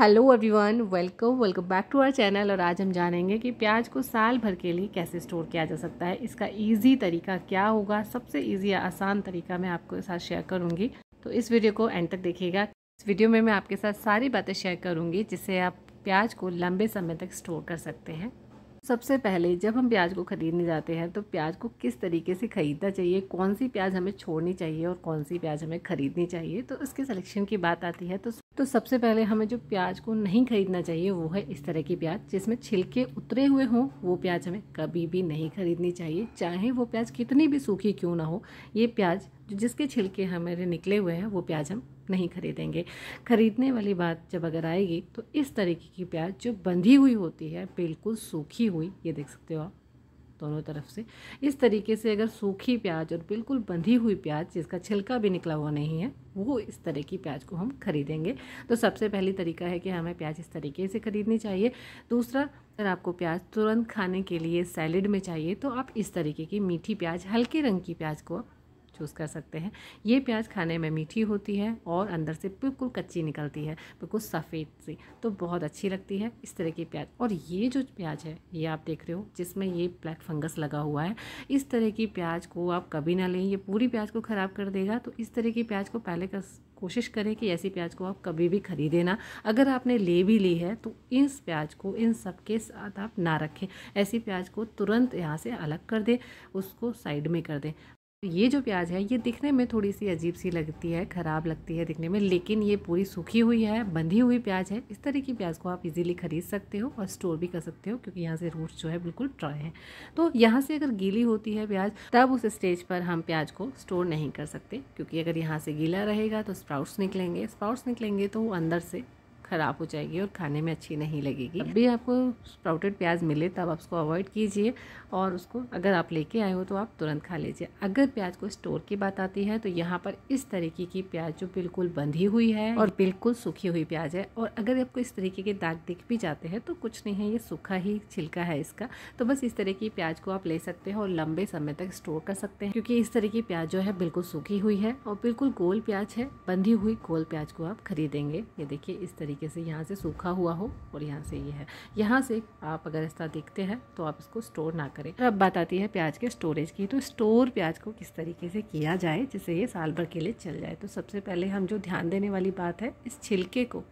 hello everyone welcome welcome back to our channel और आज हम जानेंगे कि प्याज को साल भर के लिए कैसे स्टोर किया जा सकता है इसका इजी तरीका क्या होगा सबसे इजी आसान तरीका मैं आपको साथ शेयर करूंगी तो इस वीडियो को एंड तक देखिएगा इस वीडियो में मैं आपके साथ सारी बातें शेयर करूंगी जिससे आप प्याज को लंबे समय तक स्टोर कर सकते हैं सबसे पहले जब हम प्याज को खरीदने जाते हैं तो प्याज को किस तरीके से ख़रीदना चाहिए कौन सी प्याज हमें छोड़नी चाहिए और कौन सी प्याज हमें ख़रीदनी चाहिए तो उसके सिलेक्शन की बात आती है तो तो सबसे पहले हमें जो प्याज को नहीं खरीदना चाहिए वो है इस तरह की प्याज जिसमें छिलके उतरे हुए हों वो प्याज हमें कभी भी नहीं खरीदनी चाहिए चाहे वो प्याज कितनी भी सूखी क्यों ना हो ये प्याज जिसके छिलके हमारे निकले हुए हैं वो प्याज हम नहीं खरीदेंगे खरीदने वाली बात जब अगर आएगी तो इस तरीके की प्याज जो बंधी हुई होती है बिल्कुल सूखी हुई ये देख सकते हो आप दोनों तरफ से इस तरीके से अगर सूखी प्याज और बिल्कुल बंधी हुई प्याज जिसका छिलका भी निकला हुआ नहीं है वो इस तरह की प्याज को हम खरीदेंगे तो सबसे पहली तरीका है कि हमें प्याज इस तरीके से ख़रीदनी चाहिए दूसरा अगर आपको प्याज तुरंत खाने के लिए सैलड में चाहिए तो आप इस तरीके की मीठी प्याज हल्के रंग की प्याज को चूज़ कर सकते हैं ये प्याज खाने में मीठी होती है और अंदर से बिल्कुल कच्ची निकलती है बिल्कुल सफ़ेद सी तो बहुत अच्छी लगती है इस तरह की प्याज और ये जो प्याज है ये आप देख रहे हो जिसमें ये ब्लैक फंगस लगा हुआ है इस तरह की प्याज को आप कभी ना लें ये पूरी प्याज को ख़राब कर देगा तो इस तरह की प्याज को पहले कर कोशिश करें कि ऐसी प्याज को आप कभी भी खरीदें ना अगर आपने ले भी ली है तो इस प्याज को इन सब के साथ आप ना रखें ऐसी प्याज को तुरंत यहाँ से अलग कर दें उसको साइड में कर दें तो ये जो प्याज है ये दिखने में थोड़ी सी अजीब सी लगती है ख़राब लगती है दिखने में लेकिन ये पूरी सूखी हुई है बंधी हुई प्याज है इस तरह की प्याज को आप इजीली खरीद सकते हो और स्टोर भी कर सकते हो क्योंकि यहाँ से रूट्स जो है बिल्कुल ड्राई है तो यहाँ से अगर गीली होती है प्याज तब उस स्टेज पर हम प्याज को स्टोर नहीं कर सकते क्योंकि अगर यहाँ से गीला रहेगा तो स्प्राउट्स निकलेंगे स्प्राउट्स निकलेंगे तो वो अंदर से ख़राब हो जाएगी और खाने में अच्छी नहीं लगेगी अभी आपको स्प्राउटेड प्याज मिले तब आप उसको अवॉइड कीजिए और उसको अगर आप लेके आए हो तो आप तुरंत खा लीजिए अगर प्याज को स्टोर की बात आती है तो यहाँ पर इस तरीके की प्याज जो बिल्कुल बंधी हुई है और बिल्कुल सूखी हुई प्याज है और अगर आपको इस तरीके के दाग दिख भी जाते हैं तो कुछ नहीं है ये सूखा ही छिलका है इसका तो बस इस तरह की प्याज को आप ले सकते हैं और लंबे समय तक स्टोर कर सकते हैं क्योंकि इस तरह की प्याज जो है बिल्कुल सूखी हुई है और बिल्कुल गोल प्याज है बंधी हुई गोल प्याज को आप खरीदेंगे ये देखिए इस तरीके तरीके से यहाँ से सूखा हुआ हो और यहाँ से ये यह है यहाँ से आप अगर ऐसा देखते हैं तो आप इसको स्टोर ना करें अब बात आती है प्याज के स्टोरेज की तो स्टोर प्याज को किस तरीके से किया जाए जिससे ये साल भर के लिए चल जाए तो सबसे पहले हम जो ध्यान देने वाली बात है इस छिलके को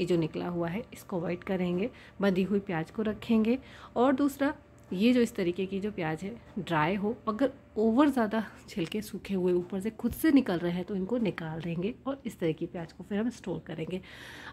ये जो निकला हुआ है इसको अवॉइड करेंगे बंधी हुई प्याज को रखेंगे और दूसरा ये जो इस तरीके की जो प्याज है ड्राई हो अगर ओवर ज़्यादा छिलके सूखे हुए ऊपर से खुद से निकल रहे हैं तो इनको निकाल देंगे और इस तरह की प्याज को फिर हम स्टोर करेंगे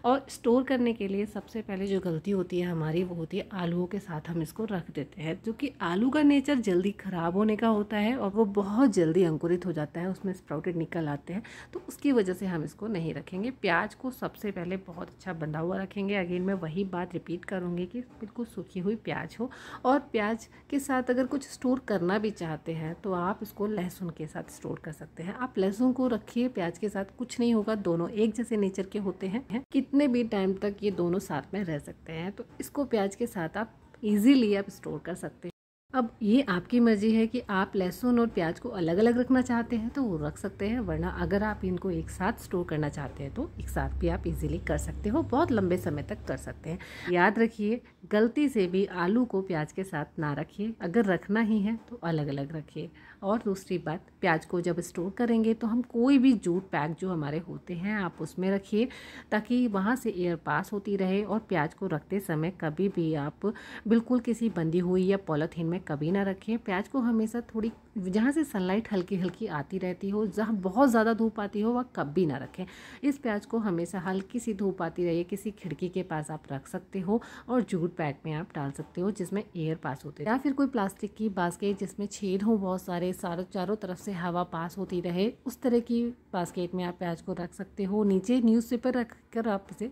और स्टोर करने के लिए सबसे पहले जो गलती होती है हमारी वो होती है आलूओं के साथ हम इसको रख देते हैं जो कि आलू का नेचर जल्दी ख़राब होने का होता है और वो बहुत जल्दी अंकुरित हो जाता है उसमें स्प्राउटेड निकल आते हैं तो उसकी वजह से हम इसको नहीं रखेंगे प्याज को सबसे पहले बहुत अच्छा बंधा हुआ रखेंगे अगेन मैं वही बात रिपीट करूँगी कि बिल्कुल सूखी हुई प्याज हो और प्याज के साथ अगर कुछ स्टोर करना भी चाहते हैं तो आप इसको लहसुन के साथ स्टोर कर सकते हैं आप लहसुन को रखिए प्याज के साथ कुछ नहीं होगा दोनों एक जैसे नेचर के होते हैं कितने भी टाइम तक ये दोनों साथ में रह सकते हैं तो इसको प्याज के साथ आप इजीली आप स्टोर कर सकते हैं अब ये आपकी मर्ज़ी है कि आप लहसुन और प्याज को अलग अलग रखना चाहते हैं तो वो रख सकते हैं वरना अगर आप इनको एक साथ स्टोर करना चाहते हैं तो एक साथ भी आप इजीली कर सकते हो बहुत लंबे समय तक कर सकते हैं याद रखिए गलती से भी आलू को प्याज के साथ ना रखिए अगर रखना ही है तो अलग अलग रखिए और दूसरी बात प्याज को जब स्टोर करेंगे तो हम कोई भी जूट पैक जो हमारे होते हैं आप उसमें रखिए ताकि वहाँ से एयर पास होती रहे और प्याज को रखते समय कभी भी आप बिल्कुल किसी बंदी हुई या पॉलीथीन में कभी ना रखें प्याज को हमेशा थोड़ी जहाँ से सनलाइट हल्की हल्की आती रहती हो जहाँ बहुत ज़्यादा धूप आती हो वह कभी ना रखें इस प्याज को हमेशा हल्की सी धूप आती रहे किसी खिड़की के पास आप रख सकते हो और जूट पैक में आप डाल सकते हो जिसमें एयर पास होते या फिर कोई प्लास्टिक की बास्केट जिसमें छेद हो बहुत सारे सारों चारों तरफ से हवा पास होती रहे उस तरह की बास्केट में आप प्याज को रख सकते हो नीचे न्यूज़पेपर रख कर आप इसे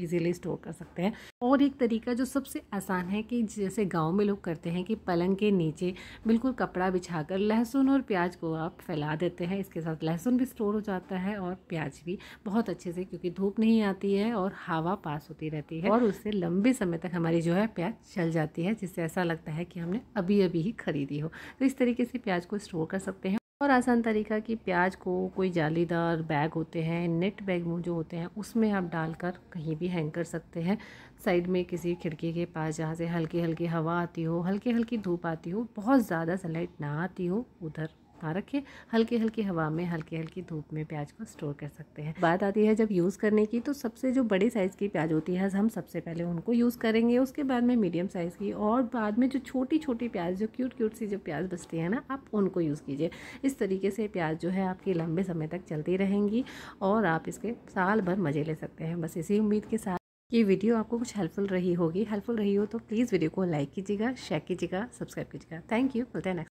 इजीली स्टोर कर सकते हैं और एक तरीका जो सबसे आसान है कि जैसे गांव में लोग करते हैं कि पलंग के नीचे बिल्कुल कपड़ा बिछाकर लहसुन और प्याज को आप फैला देते हैं इसके साथ लहसुन भी स्टोर हो जाता है और प्याज भी बहुत अच्छे से क्योंकि धूप नहीं आती है और हवा पास होती रहती है और उससे लंबे समय तक हमारी जो है प्याज चल जाती है जिससे ऐसा लगता है कि हमने अभी अभी ही खरीदी हो तो इस तरीके से प्याज को स्टोर कर सकते हैं और आसान तरीका कि प्याज को कोई जालीदार बैग होते हैं नेट बैग जो होते हैं उसमें आप डालकर कहीं भी हैंग कर सकते हैं साइड में किसी खिड़की के पास जहाँ से हल्की हल्की हवा आती हो हल्की हल्की धूप आती हो बहुत ज़्यादा सनलाइट ना आती हो उधर ना रखें हल्की हल्की हवा में हल्की हल्की धूप में प्याज को स्टोर कर सकते हैं बात आती है जब यूज़ करने की तो सबसे जो बड़े साइज़ की प्याज होती है हम सबसे पहले उनको यूज़ करेंगे उसके बाद में मीडियम साइज़ की और बाद में जो छोटी छोटी प्याज जो क्यूट क्यूट सी जो प्याज बचती है ना आप उनको यूज़ कीजिए इस तरीके से प्याज जो है आपकी लंबे समय तक चलती रहेंगी और आप इसके साल भर मज़े ले सकते हैं बस इसी उम्मीद के साथ ये वीडियो आपको कुछ हेल्पफुल रही होगी हेल्पफुल रही हो तो प्लीज़ वीडियो को लाइक कीजिएगा शेयर कीजिएगा सब्सक्राइब कीजिएगा थैंक यू मिलते हैं नेक्स्ट